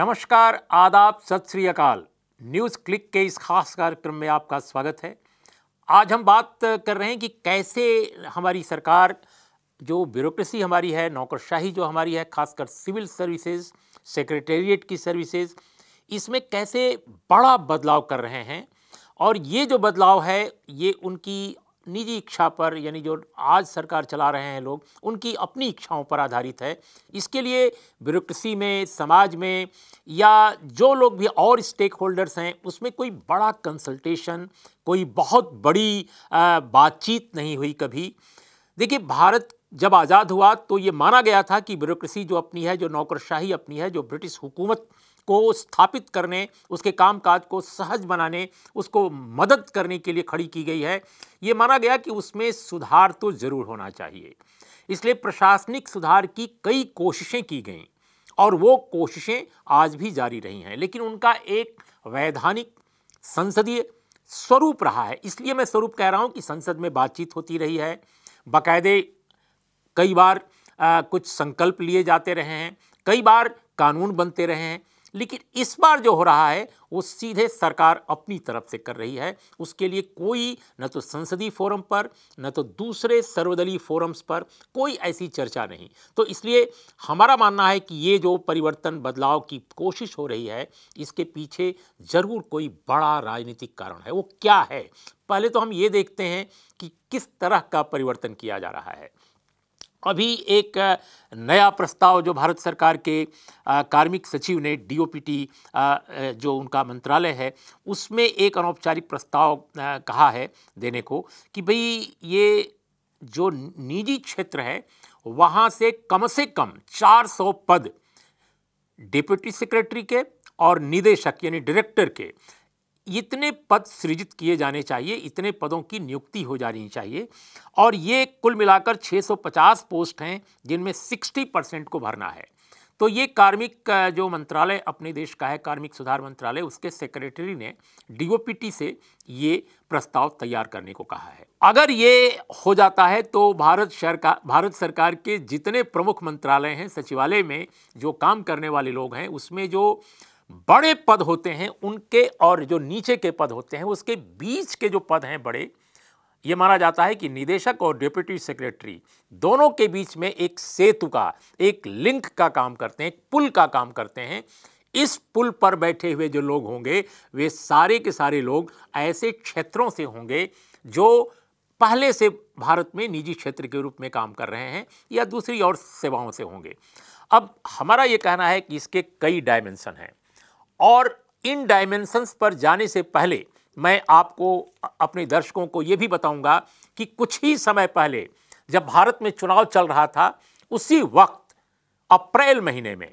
नमस्कार आदाब सत श्री अकाल न्यूज़ क्लिक के इस खास कार्यक्रम में आपका स्वागत है आज हम बात कर रहे हैं कि कैसे हमारी सरकार जो ब्यूरोक्रेसी हमारी है नौकरशाही जो हमारी है खासकर सिविल सर्विसेज सेक्रेटेरिएट की सर्विसेज इसमें कैसे बड़ा बदलाव कर रहे हैं और ये जो बदलाव है ये उनकी निजी इच्छा पर यानी जो आज सरकार चला रहे हैं लोग उनकी अपनी इच्छाओं पर आधारित है इसके लिए ब्यूरोसी में समाज में या जो लोग भी और स्टेक होल्डर्स हैं उसमें कोई बड़ा कंसल्टेशन कोई बहुत बड़ी बातचीत नहीं हुई कभी देखिए भारत जब आज़ाद हुआ तो ये माना गया था कि ब्यूरोसी जो अपनी है जो नौकरशाही अपनी है जो ब्रिटिश हुकूमत को स्थापित करने उसके कामकाज को सहज बनाने उसको मदद करने के लिए खड़ी की गई है ये माना गया कि उसमें सुधार तो ज़रूर होना चाहिए इसलिए प्रशासनिक सुधार की कई कोशिशें की गई और वो कोशिशें आज भी जारी रही हैं लेकिन उनका एक वैधानिक संसदीय स्वरूप रहा है इसलिए मैं स्वरूप कह रहा हूँ कि संसद में बातचीत होती रही है बाकायदे कई बार आ, कुछ संकल्प लिए जाते रहे हैं कई बार कानून बनते रहे हैं लेकिन इस बार जो हो रहा है वो सीधे सरकार अपनी तरफ से कर रही है उसके लिए कोई न तो संसदीय फोरम पर न तो दूसरे सर्वदलीय फोरम्स पर कोई ऐसी चर्चा नहीं तो इसलिए हमारा मानना है कि ये जो परिवर्तन बदलाव की कोशिश हो रही है इसके पीछे ज़रूर कोई बड़ा राजनीतिक कारण है वो क्या है पहले तो हम ये देखते हैं कि किस तरह का परिवर्तन किया जा रहा है अभी एक नया प्रस्ताव जो भारत सरकार के कार्मिक सचिव ने डीओपीटी जो उनका मंत्रालय है उसमें एक अनौपचारिक प्रस्ताव कहा है देने को कि भाई ये जो निजी क्षेत्र है वहाँ से कम से कम 400 पद डिप्यूटी सेक्रेटरी के और निदेशक यानी डायरेक्टर के इतने पद सृजित किए जाने चाहिए इतने पदों की नियुक्ति हो जानी चाहिए और ये कुल मिलाकर 650 पोस्ट हैं जिनमें 60 परसेंट को भरना है तो ये कार्मिक जो मंत्रालय अपने देश का है कार्मिक सुधार मंत्रालय उसके सेक्रेटरी ने डीओपीटी से ये प्रस्ताव तैयार करने को कहा है अगर ये हो जाता है तो भारत सरकार भारत सरकार के जितने प्रमुख मंत्रालय हैं सचिवालय में जो काम करने वाले लोग हैं उसमें जो बड़े पद होते हैं उनके और जो नीचे के पद होते हैं उसके बीच के जो पद हैं बड़े ये माना जाता है कि निदेशक और डिप्यूटी सेक्रेटरी दोनों के बीच में एक सेतु का एक लिंक का काम करते हैं एक पुल का काम करते हैं इस पुल पर बैठे हुए जो लोग होंगे वे सारे के सारे लोग ऐसे क्षेत्रों से होंगे जो पहले से भारत में निजी क्षेत्र के रूप में काम कर रहे हैं या दूसरी और सेवाओं से होंगे अब हमारा ये कहना है कि इसके कई डायमेंशन हैं और इन डायमेंशंस पर जाने से पहले मैं आपको अपने दर्शकों को ये भी बताऊंगा कि कुछ ही समय पहले जब भारत में चुनाव चल रहा था उसी वक्त अप्रैल महीने में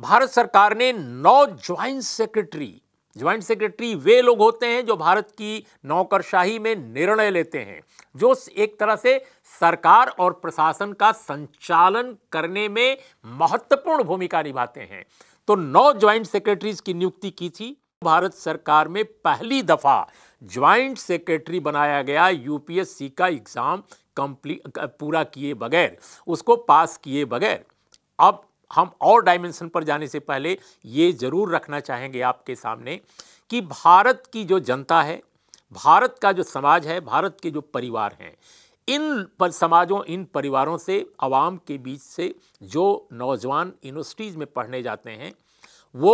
भारत सरकार ने नौ ज्वाइंट सेक्रेटरी ज्वाइंट सेक्रेटरी वे लोग होते हैं जो भारत की नौकरशाही में निर्णय लेते हैं जो एक तरह से सरकार और प्रशासन का संचालन करने में महत्वपूर्ण भूमिका निभाते हैं तो नौ ज्वाइंट सेक्रेटरीज की नियुक्ति की थी भारत सरकार में पहली दफा ज्वाइंट सेक्रेटरी बनाया गया यूपीएससी का एग्जाम कंप्लीट पूरा किए बगैर उसको पास किए बगैर अब हम और डायमेंशन पर जाने से पहले ये ज़रूर रखना चाहेंगे आपके सामने कि भारत की जो जनता है भारत का जो समाज है भारत के जो परिवार हैं इन पर समाजों इन परिवारों से आवाम के बीच से जो नौजवान यूनिवर्सिटीज़ में पढ़ने जाते हैं वो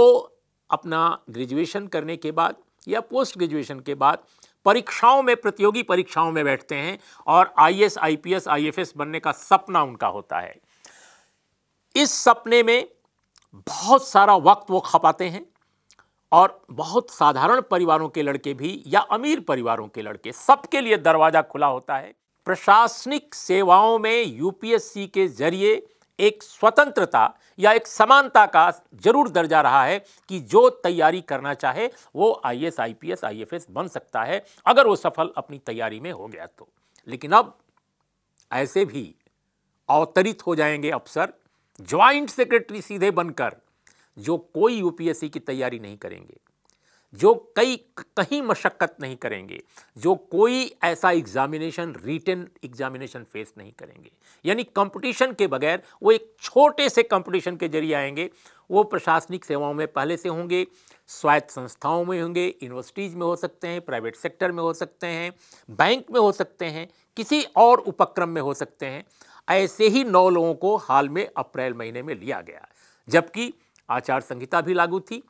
अपना ग्रेजुएशन करने के बाद या पोस्ट ग्रेजुएशन के बाद परीक्षाओं में प्रतियोगी परीक्षाओं में बैठते हैं और I S I P S I F S बनने का सपना उनका होता है इस सपने में बहुत सारा वक्त वो खपाते हैं और बहुत साधारण परिवारों के लड़के भी या अमीर परिवारों के लड़के सबके लिए दरवाज़ा खुला होता है प्रशासनिक सेवाओं में यूपीएससी के जरिए एक स्वतंत्रता या एक समानता का जरूर दर्जा रहा है कि जो तैयारी करना चाहे वो I S I P S I F S बन सकता है अगर वो सफल अपनी तैयारी में हो गया तो लेकिन अब ऐसे भी अवतरित हो जाएंगे अफसर ज्वाइंट सेक्रेटरी सीधे बनकर जो कोई यूपीएससी की तैयारी नहीं करेंगे जो कई कहीं मशक्क़त नहीं करेंगे जो कोई ऐसा एग्जामिनेशन रिटर्न एग्जामिनेशन फेस नहीं करेंगे यानी कंपटीशन के बगैर वो एक छोटे से कंपटीशन के जरिए आएंगे वो प्रशासनिक सेवाओं में पहले से होंगे स्वायत्त संस्थाओं में होंगे यूनिवर्सिटीज़ में हो सकते हैं प्राइवेट सेक्टर में हो सकते हैं बैंक में हो सकते हैं किसी और उपक्रम में हो सकते हैं ऐसे ही नौ लोगों को हाल में अप्रैल महीने में लिया गया जबकि आचार संहिता भी लागू थी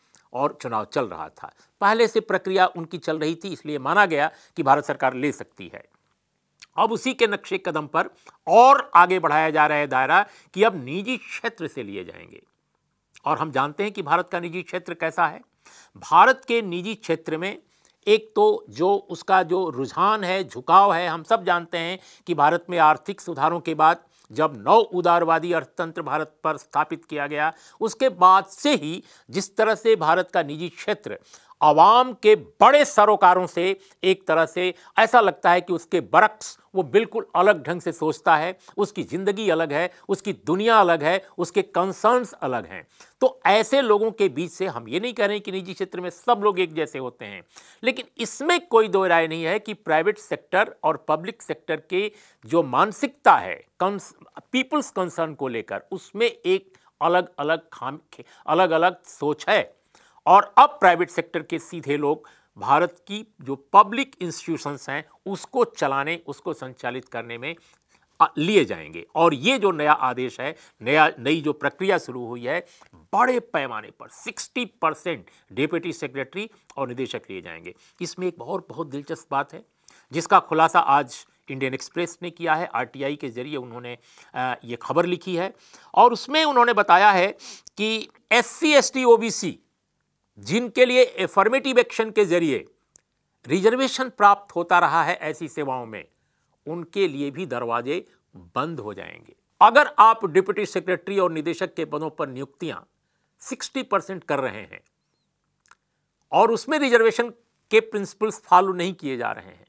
और चुनाव चल रहा था पहले से प्रक्रिया उनकी चल रही थी इसलिए माना गया कि भारत सरकार ले सकती है अब उसी के नक्शे कदम पर और आगे बढ़ाया जा रहा है दायरा कि अब निजी क्षेत्र से लिए जाएंगे और हम जानते हैं कि भारत का निजी क्षेत्र कैसा है भारत के निजी क्षेत्र में एक तो जो उसका जो रुझान है झुकाव है हम सब जानते हैं कि भारत में आर्थिक सुधारों के बाद जब नौ उदारवादी अर्थतंत्र भारत पर स्थापित किया गया उसके बाद से ही जिस तरह से भारत का निजी क्षेत्र आवाम के बड़े सरोकारों से एक तरह से ऐसा लगता है कि उसके बरक्स वो बिल्कुल अलग ढंग से सोचता है उसकी ज़िंदगी अलग है उसकी दुनिया अलग है उसके कंसर्न्स अलग हैं तो ऐसे लोगों के बीच से हम ये नहीं कह रहे कि निजी क्षेत्र में सब लोग एक जैसे होते हैं लेकिन इसमें कोई दो राय नहीं है कि प्राइवेट सेक्टर और पब्लिक सेक्टर के जो मानसिकता है कंस पीपल्स कंसर्न को लेकर उसमें एक अलग अलग खाम अलग अलग सोच है और अब प्राइवेट सेक्टर के सीधे लोग भारत की जो पब्लिक इंस्टीट्यूशंस हैं उसको चलाने उसको संचालित करने में लिए जाएंगे और ये जो नया आदेश है नया नई जो प्रक्रिया शुरू हुई है बड़े पैमाने पर 60 परसेंट डिप्यूटी सेक्रेटरी और निदेशक लिए जाएंगे इसमें एक बहुत बहुत दिलचस्प बात है जिसका खुलासा आज इंडियन एक्सप्रेस ने किया है आरटीआई के जरिए उन्होंने ये खबर लिखी है और उसमें उन्होंने बताया है कि S C S T O B C जिनके लिए एफर्मेटिव एक्शन के जरिए रिजर्वेशन प्राप्त होता रहा है ऐसी सेवाओं में उनके लिए भी दरवाजे बंद हो जाएंगे अगर आप डिप्टी सेक्रेटरी और निदेशक के पदों पर नियुक्तियां 60 परसेंट कर रहे हैं और उसमें रिजर्वेशन के प्रिंसिपल्स फॉलो नहीं किए जा रहे हैं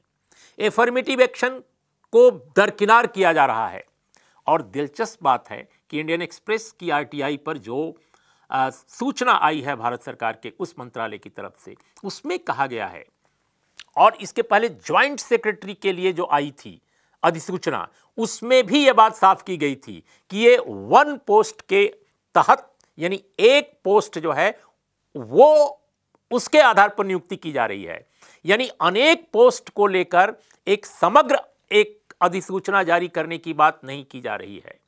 एफर्मेटिव एक्शन को दरकिनार किया जा रहा है और दिलचस्प बात है कि इंडियन एक्सप्रेस की आरटीआई पर जो सूचना आई है भारत सरकार के उस मंत्रालय की तरफ से उसमें कहा गया है और इसके पहले ज्वाइंट सेक्रेटरी के लिए जो आई थी अधिसूचना उसमें भी यह बात साफ की गई थी कि ये वन पोस्ट के तहत यानी एक पोस्ट जो है वो उसके आधार पर नियुक्ति की जा रही है यानी अनेक पोस्ट को लेकर एक समग्र एक अधिसूचना जारी करने की बात नहीं की जा रही है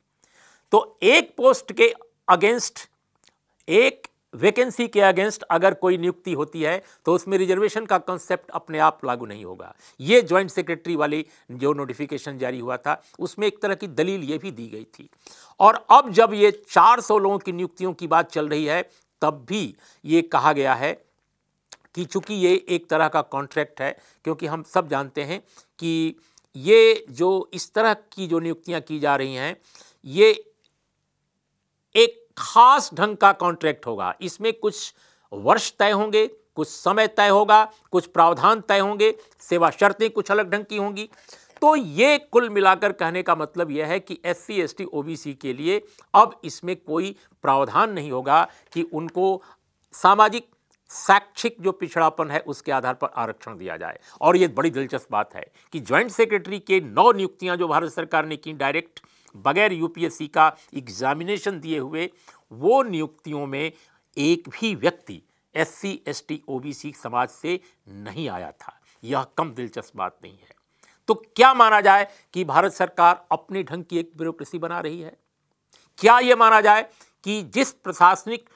तो एक पोस्ट के अगेंस्ट एक वैकेंसी के अगेंस्ट अगर कोई नियुक्ति होती है तो उसमें रिजर्वेशन का कॉन्सेप्ट अपने आप लागू नहीं होगा ये जॉइंट सेक्रेटरी वाली जो नोटिफिकेशन जारी हुआ था उसमें एक तरह की दलील ये भी दी गई थी और अब जब ये 400 लोगों की नियुक्तियों की बात चल रही है तब भी ये कहा गया है कि चूंकि ये एक तरह का कॉन्ट्रैक्ट है क्योंकि हम सब जानते हैं कि ये जो इस तरह की जो नियुक्तियाँ की जा रही हैं ये खास ढंग का कॉन्ट्रैक्ट होगा इसमें कुछ वर्ष तय होंगे कुछ समय तय होगा कुछ प्रावधान तय होंगे सेवा शर्तें कुछ अलग ढंग की होंगी तो ये कुल मिलाकर कहने का मतलब यह है कि S C S T O B C के लिए अब इसमें कोई प्रावधान नहीं होगा कि उनको सामाजिक शैक्षिक जो पिछड़ापन है उसके आधार पर आरक्षण दिया जाए और ये बड़ी दिलचस्प बात है कि ज्वाइंट सेक्रेटरी के नौ नियुक्तियां जो भारत सरकार ने की डायरेक्ट बगैर यूपीएससी का एग्ज़ामिनेशन दिए हुए वो नियुक्तियों में एक भी व्यक्ति S C S T O B C समाज से नहीं आया था यह कम दिलचस्प बात नहीं है तो क्या माना जाए कि भारत सरकार अपने ढंग की एक ब्यूरोक्रेसी बना रही है क्या यह माना जाए कि जिस प्रशासनिक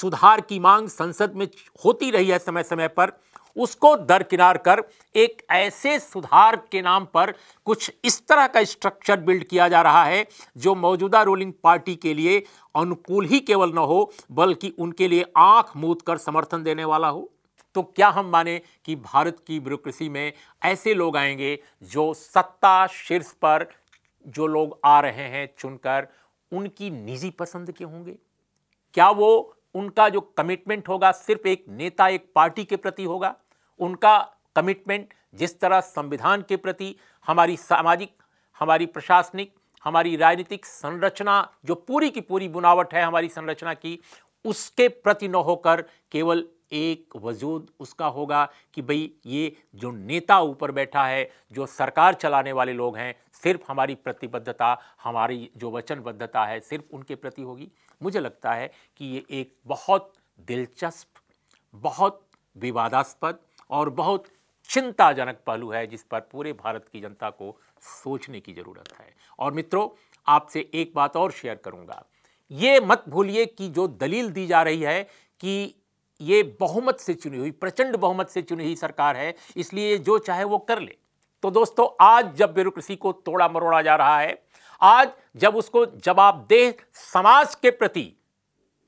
सुधार की मांग संसद में होती रही है समय समय पर उसको दरकिनार कर एक ऐसे सुधार के नाम पर कुछ इस तरह का स्ट्रक्चर बिल्ड किया जा रहा है जो मौजूदा रूलिंग पार्टी के लिए अनुकूल ही केवल न हो बल्कि उनके लिए आंख मूद कर समर्थन देने वाला हो तो क्या हम माने कि भारत की ब्यूरोक्रेसी में ऐसे लोग आएंगे जो सत्ता शीर्ष पर जो लोग आ रहे हैं चुनकर उनकी निजी पसंद के होंगे क्या वो उनका जो कमिटमेंट होगा सिर्फ एक नेता एक पार्टी के प्रति होगा उनका कमिटमेंट जिस तरह संविधान के प्रति हमारी सामाजिक हमारी प्रशासनिक हमारी राजनीतिक संरचना जो पूरी की पूरी बुनावट है हमारी संरचना की उसके प्रति न होकर केवल एक वजूद उसका होगा कि भाई ये जो नेता ऊपर बैठा है जो सरकार चलाने वाले लोग हैं सिर्फ हमारी प्रतिबद्धता हमारी जो वचनबद्धता है सिर्फ उनके प्रति होगी मुझे लगता है कि ये एक बहुत दिलचस्प बहुत विवादास्पद और बहुत चिंताजनक पहलू है जिस पर पूरे भारत की जनता को सोचने की ज़रूरत है और मित्रों आपसे एक बात और शेयर करूंगा ये मत भूलिए कि जो दलील दी जा रही है कि ये बहुमत से चुनी हुई प्रचंड बहुमत से चुनी हुई सरकार है इसलिए जो चाहे वो कर ले तो दोस्तों आज जब ब्यूरोक्रेसी को तोड़ा मरोड़ा जा रहा है आज जब उसको जवाबदेह समाज के प्रति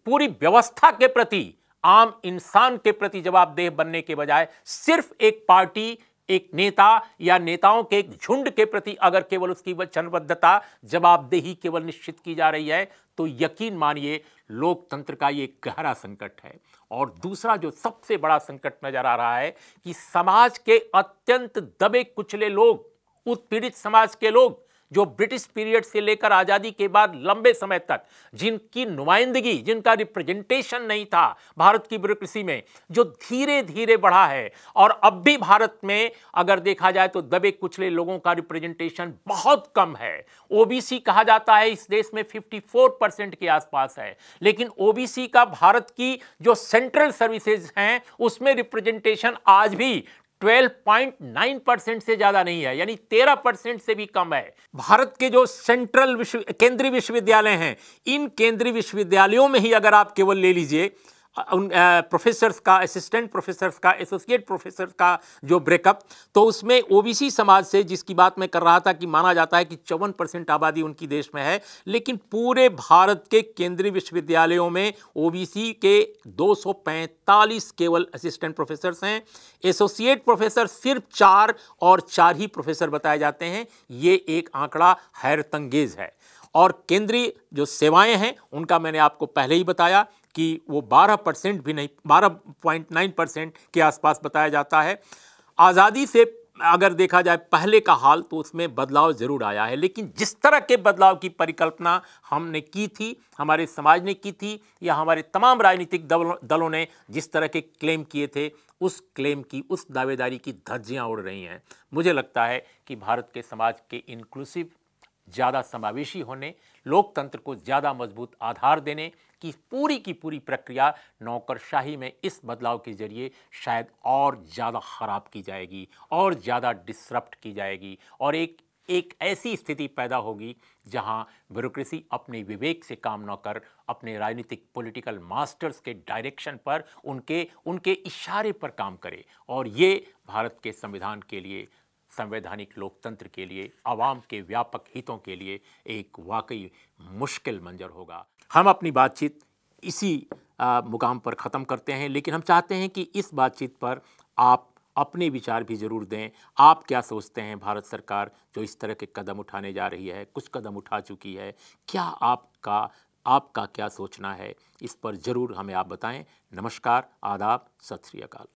पूरी व्यवस्था के प्रति आम इंसान के प्रति जवाबदेह बनने के बजाय सिर्फ एक पार्टी एक नेता या नेताओं के एक झुंड के प्रति अगर केवल उसकी वचनबद्धता जवाबदेही केवल निश्चित की जा रही है तो यकीन मानिए लोकतंत्र का ये गहरा संकट है और दूसरा जो सबसे बड़ा संकट नजर आ रहा है कि समाज के अत्यंत दबे कुचले लोग उत्पीड़ित समाज के लोग जो ब्रिटिश पीरियड से लेकर आज़ादी के बाद लंबे समय तक जिनकी नुमाइंदगी जिनका रिप्रेजेंटेशन नहीं था भारत की ब्यूरोक्रेसी में जो धीरे धीरे बढ़ा है और अब भी भारत में अगर देखा जाए तो दबे कुचले लोगों का रिप्रेजेंटेशन बहुत कम है ओबीसी कहा जाता है इस देश में 54 परसेंट के आसपास है लेकिन ओबीसी का भारत की जो सेंट्रल सर्विसेज हैं उसमें रिप्रेजेंटेशन आज भी 12.9 परसेंट से ज्यादा नहीं है यानी 13 परसेंट से भी कम है भारत के जो सेंट्रल विश्व केंद्रीय विश्वविद्यालय हैं इन केंद्रीय विश्वविद्यालयों में ही अगर आप केवल ले लीजिए उन प्रोफेसर्स का असिस्टेंट प्रोफेसर्स का एसोसिएट प्रोफेसर्स का जो ब्रेकअप तो उसमें ओबीसी समाज से जिसकी बात मैं कर रहा था कि माना जाता है कि चौवन परसेंट आबादी उनकी देश में है लेकिन पूरे भारत के केंद्रीय विश्वविद्यालयों में ओबीसी के 245 केवल असिस्टेंट प्रोफेसर्स हैं एसोसिएट प्रोफेसर सिर्फ चार और चार ही प्रोफेसर बताए जाते हैं ये एक आंकड़ा हैरतंगेज है और केंद्रीय जो सेवाएं हैं उनका मैंने आपको पहले ही बताया कि वो 12 परसेंट भी नहीं 12.9 परसेंट के आसपास बताया जाता है आज़ादी से अगर देखा जाए पहले का हाल तो उसमें बदलाव ज़रूर आया है लेकिन जिस तरह के बदलाव की परिकल्पना हमने की थी हमारे समाज ने की थी या हमारे तमाम राजनीतिक दलों ने जिस तरह के क्लेम किए थे उस क्लेम की उस दावेदारी की धज्जियाँ उड़ रही हैं मुझे लगता है कि भारत के समाज के इंक्लूसिव ज़्यादा समावेशी होने लोकतंत्र को ज़्यादा मजबूत आधार देने की पूरी की पूरी प्रक्रिया नौकरशाही में इस बदलाव के जरिए शायद और ज़्यादा ख़राब की जाएगी और ज़्यादा डिसरप्ट की जाएगी और एक एक ऐसी स्थिति पैदा होगी जहां ब्यूरोक्रेसी अपने विवेक से काम न कर अपने राजनीतिक पॉलिटिकल मास्टर्स के डायरेक्शन पर उनके उनके इशारे पर काम करे और ये भारत के संविधान के लिए संवैधानिक लोकतंत्र के लिए आवाम के व्यापक हितों के लिए एक वाकई मुश्किल मंजर होगा हम अपनी बातचीत इसी मुकाम पर ख़त्म करते हैं लेकिन हम चाहते हैं कि इस बातचीत पर आप अपने विचार भी ज़रूर दें आप क्या सोचते हैं भारत सरकार जो इस तरह के कदम उठाने जा रही है कुछ कदम उठा चुकी है क्या आपका आपका क्या सोचना है इस पर ज़रूर हमें आप बताएं नमस्कार आदाब सत श्री अकाल